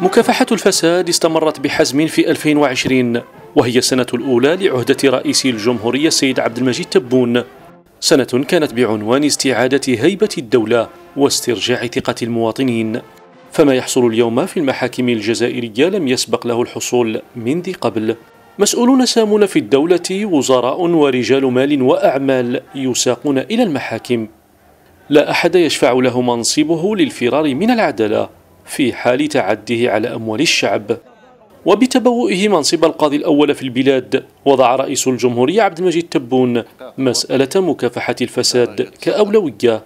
مكافحة الفساد استمرت بحزم في 2020 وهي السنة الأولى لعهدة رئيس الجمهورية السيد عبد المجيد تبون سنة كانت بعنوان استعادة هيبة الدولة واسترجاع ثقة المواطنين فما يحصل اليوم في المحاكم الجزائرية لم يسبق له الحصول من ذي قبل مسؤولون سامون في الدولة وزراء ورجال مال وأعمال يساقون إلى المحاكم لا أحد يشفع له منصبه للفرار من العدالة في حال تعده على أموال الشعب وبتبوئه منصب القاضي الأول في البلاد وضع رئيس الجمهورية عبد المجيد تبون مسألة مكافحة الفساد كأولوية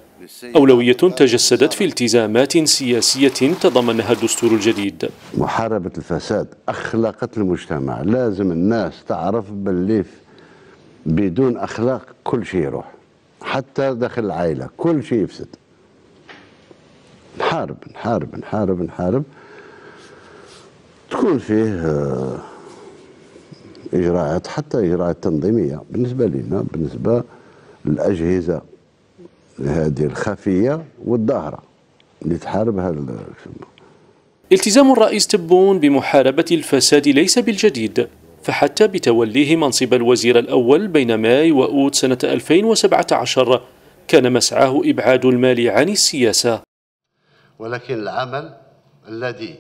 أولوية تجسدت في التزامات سياسية تضمنها الدستور الجديد محاربة الفساد أخلقت المجتمع لازم الناس تعرف بالليف بدون أخلاق كل شيء يروح حتى داخل العائلة كل شيء يفسد نحارب نحارب نحارب نحارب تكون فيه آه، إجراءات حتى إجراءات تنظيمية بالنسبة لنا بالنسبة للأجهزة هذه الخفية والظاهرة اللي تحاربها التزام الرئيس تبون بمحاربة الفساد ليس بالجديد فحتى بتوليه منصب الوزير الأول بين ماي وأوت سنة 2017 كان مسعاه إبعاد المال عن السياسة ولكن العمل الذي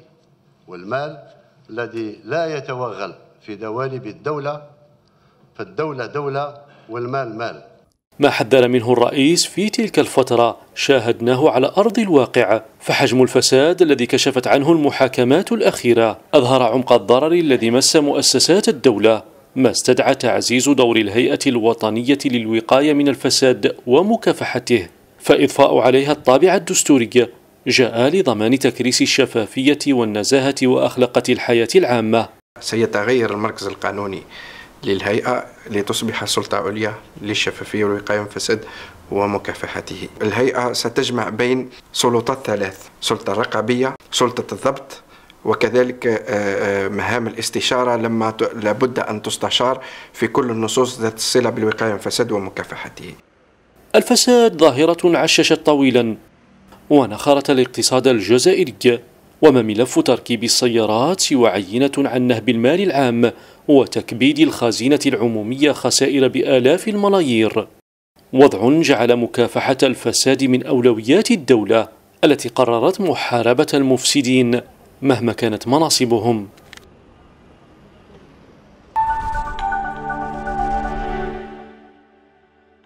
والمال الذي لا يتوغل في دوالب الدولة فالدولة دولة والمال مال ما حذر منه الرئيس في تلك الفترة شاهدناه على أرض الواقع فحجم الفساد الذي كشفت عنه المحاكمات الأخيرة أظهر عمق الضرر الذي مس مؤسسات الدولة ما استدعى تعزيز دور الهيئة الوطنية للوقاية من الفساد ومكافحته فإضفاء عليها الطابع الدستوري جاء لضمان تكريس الشفافية والنزاهة وأخلاقة الحياة العامة سيتغير المركز القانوني للهيئة لتصبح سلطة عليا للشفافية والوقاية من الفساد ومكافحته الهيئة ستجمع بين سلطات ثلاث سلطة رقابية سلطة الضبط وكذلك آه، آه، مهام الاستشارة لما لابد أن تستشار في كل النصوص ذات الصلة بالوقاية من الفساد ومكافحته الفساد ظاهرة عششت طويلا ونخرت الاقتصاد الجزائري وما ملف تركيب السيارات سوى عينة عن نهب المال العام وتكبيد الخزينة العمومية خسائر بآلاف الملايير وضع جعل مكافحة الفساد من أولويات الدولة التي قررت محاربة المفسدين مهما كانت مناصبهم